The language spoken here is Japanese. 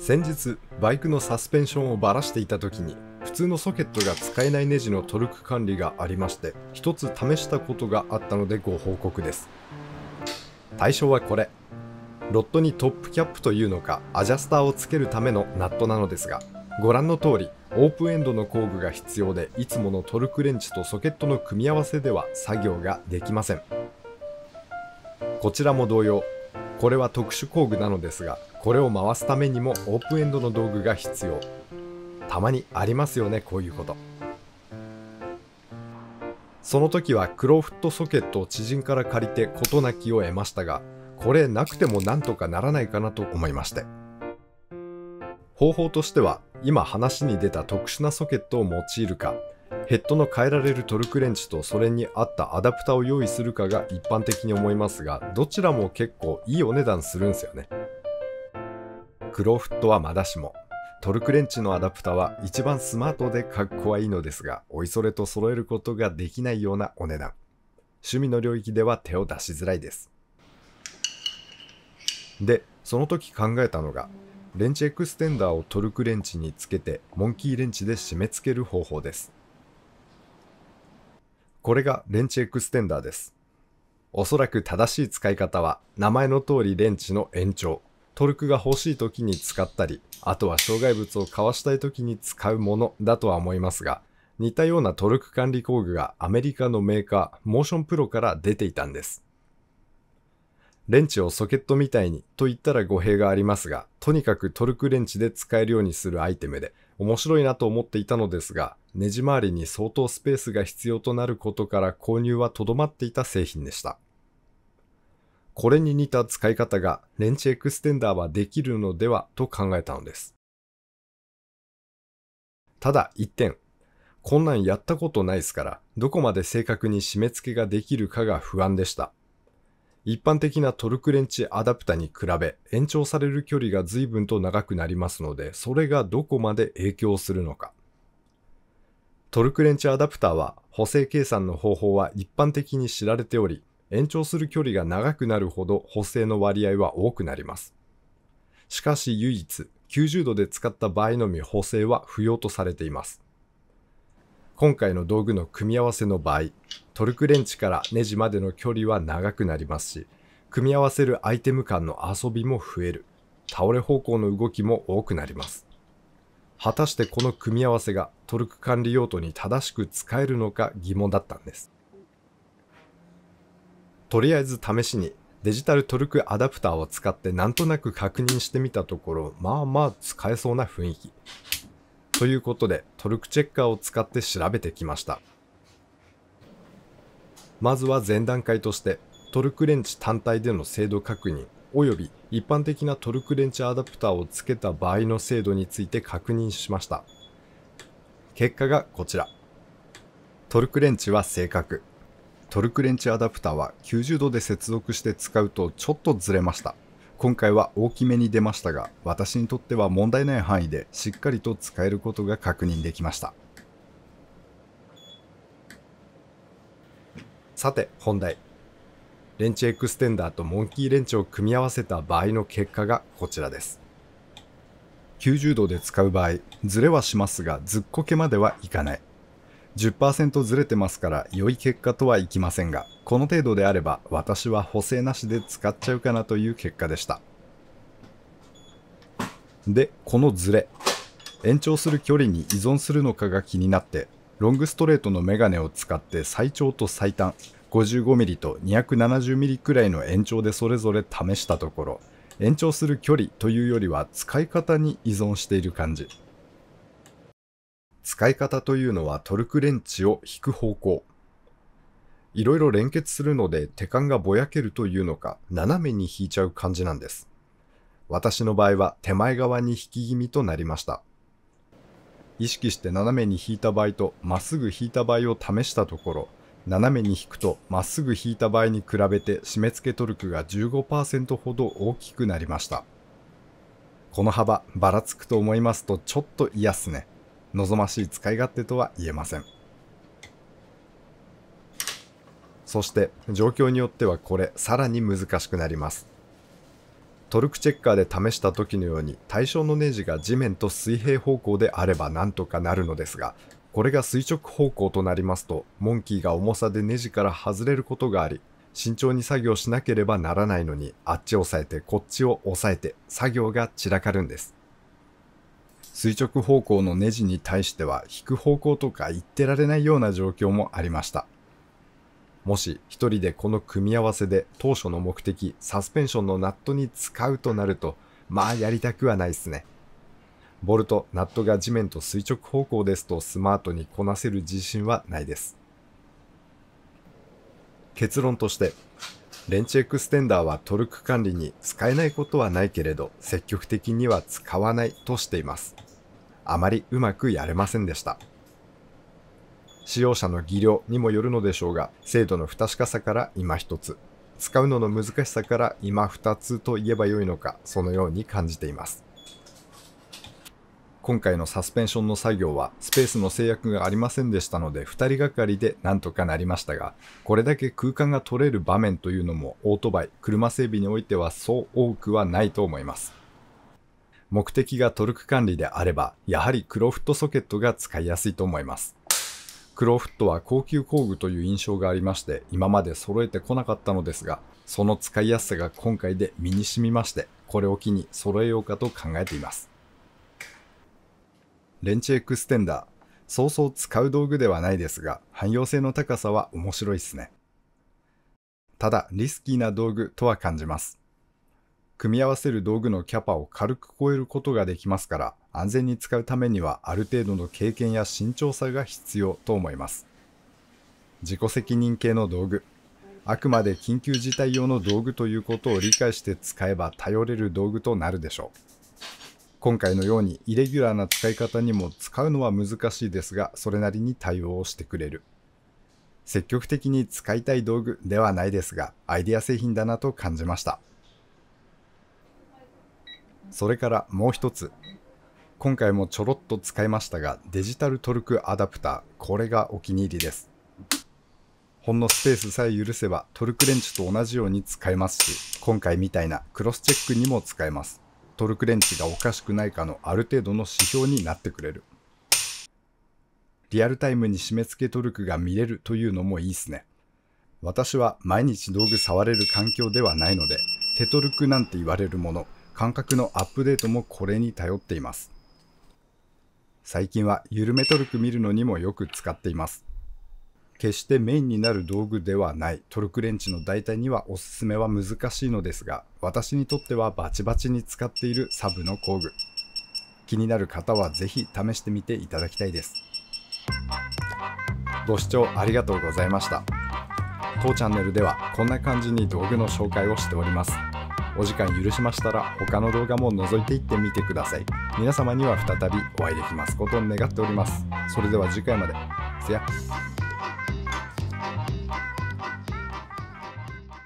先日バイクのサスペンションをばらしていた時に普通のソケットが使えないネジのトルク管理がありまして一つ試したことがあったのでご報告です対象はこれロットにトップキャップというのかアジャスターをつけるためのナットなのですがご覧の通りオープンエンドの工具が必要でいつものトルクレンチとソケットの組み合わせでは作業ができませんこちらも同様これは特殊工具なのですがこれを回すためにもオープンエンドの道具が必要たまにありますよねこういうことその時はクロフットソケットを知人から借りて事なきを得ましたがこれなくてもなんとかならないかなと思いまして方法としては今話に出た特殊なソケットを用いるかヘッドの変えられるトルクレンチとそれに合ったアダプタを用意するかが一般的に思いますが、どちらも結構いいお値段するんすよね。クローフットはまだしも。トルクレンチのアダプタは一番スマートでかっこはいいのですが、おいそれと揃えることができないようなお値段。趣味の領域では手を出しづらいです。で、その時考えたのが、レンチエクステンダーをトルクレンチにつけて、モンキーレンチで締め付ける方法です。これがレンチエクステンダーです。おそらく正しい使い方は名前の通りレンチの延長。トルクが欲しい時に使ったり、あとは障害物をかわしたい時に使うものだとは思いますが、似たようなトルク管理工具がアメリカのメーカー、モーションプロから出ていたんです。レンチをソケットみたいにと言ったら語弊がありますが、とにかくトルクレンチで使えるようにするアイテムで、面白いなと思っていたのですが、ネジ周りに相当スペースが必要となることから購入はとどまっていた製品でした。これに似た使い方がレンチエクステンダーはできるのではと考えたのです。ただ一点、こんなんやったことないですから、どこまで正確に締め付けができるかが不安でした。一般的なトルクレンチアダプタに比べ延長される距離が随分と長くなりますのでそれがどこまで影響するのかトルクレンチアダプターは補正計算の方法は一般的に知られており延長する距離が長くなるほど補正の割合は多くなりますしかし唯一90度で使った場合のみ補正は不要とされています今回の道具の組み合わせの場合、トルクレンチからネジまでの距離は長くなりますし、組み合わせるアイテム間の遊びも増える、倒れ方向の動きも多くなります。果たしてこの組み合わせがトルク管理用途に正しく使えるのか疑問だったんです。とりあえず試しにデジタルトルクアダプターを使ってなんとなく確認してみたところまあまあ使えそうな雰囲気ということで、トルクチェッカーを使って調べてきました。まずは前段階として、トルクレンチ単体での精度確認および一般的なトルクレンチアダプターを付けた場合の精度について確認しました。結果がこちら。トルクレンチは正確。トルクレンチアダプターは90度で接続して使うとちょっとずれました。今回は大きめに出ましたが、私にとっては問題ない範囲でしっかりと使えることが確認できました。さて本題。レンチエクステンダーとモンキーレンチを組み合わせた場合の結果がこちらです。90度で使う場合、ずれはしますがずっこけまではいかない。10%ずれてますから良い結果とはいきませんが、この程度であれば私は補正なしで使っちゃうかなという結果でした。で、このずれ。延長する距離に依存するのかが気になって、ロングストレートのメガネを使って最長と最短、55mm と 270mm くらいの延長でそれぞれ試したところ、延長する距離というよりは使い方に依存している感じ。使い方というのはトルクレンチを引く方向。いろいろ連結するので手感がぼやけるというのか、斜めに引いちゃう感じなんです。私の場合は手前側に引き気味となりました。意識して斜めに引いた場合とまっすぐ引いた場合を試したところ、斜めに引くとまっすぐ引いた場合に比べて締め付けトルクが15%ほど大きくなりました。この幅ばらつくと思いますとちょっと嫌っすね。望ましい使い勝手とは言えません。そして状況によってはこれさらに難しくなります。トルクチェッカーで試した時のように対象のネジが地面と水平方向であればなんとかなるのですが、これが垂直方向となりますと、モンキーが重さでネジから外れることがあり、慎重に作業しなければならないのに、あっち押さえてこっちを押さえて作業が散らかるんです。垂直方向のネジに対しては引く方向とか言ってられないような状況もありました。もし一人でこの組み合わせで当初の目的、サスペンションのナットに使うとなると、まあやりたくはないっすね。ボルト、ナットが地面と垂直方向ですとスマートにこなせる自信はないです。結論として、レンチエクステンダーはトルク管理に使えないことはないけれど、積極的には使わないとしています。あまりうまくやれませんでした。使用者の技量にもよるのでしょうが、精度の不確かさから今一つ、使うのの難しさから今二つと言えばよいのか、そのように感じています。今回のサスペンションの作業はスペースの制約がありませんでしたので2人がかりでなんとかなりましたがこれだけ空間が取れる場面というのもオートバイ車整備においてはそう多くはないと思います目的がトルク管理であればやはりクロフットソケットが使いやすいと思いますクロフットは高級工具という印象がありまして今まで揃えてこなかったのですがその使いやすさが今回で身に染みましてこれを機に揃えようかと考えていますレンチエクステンダー、そうそう使う道具ではないですが、汎用性の高さは面白いっすね。ただ、リスキーな道具とは感じます。組み合わせる道具のキャパを軽く超えることができますから、安全に使うためにはある程度の経験や慎重さが必要と思います。自己責任系の道具。あくまで緊急事態用の道具ということを理解して使えば頼れる道具となるでしょう。今回のようにイレギュラーな使い方にも使うのは難しいですが、それなりに対応をしてくれる。積極的に使いたい道具ではないですが、アイデア製品だなと感じました。それからもう一つ。今回もちょろっと使いましたが、デジタルトルクアダプター、これがお気に入りです。ほんのスペースさえ許せばトルクレンチと同じように使えますし、今回みたいなクロスチェックにも使えます。トルクレンチがおかしくないかのある程度の指標になってくれる。リアルタイムに締め付けトルクが見れるというのもいいっすね。私は毎日道具触れる環境ではないので、手トルクなんて言われるもの、感覚のアップデートもこれに頼っています。最近は緩めトルク見るのにもよく使っています。決してメインになる道具ではないトルクレンチの代替にはおすすめは難しいのですが私にとってはバチバチに使っているサブの工具気になる方は是非試してみていただきたいですご視聴ありがとうございました当チャンネルではこんな感じに道具の紹介をしておりますお時間許しましたら他の動画も覗いていってみてください皆様には再びお会いできますことを願っておりますそれでは次回までせや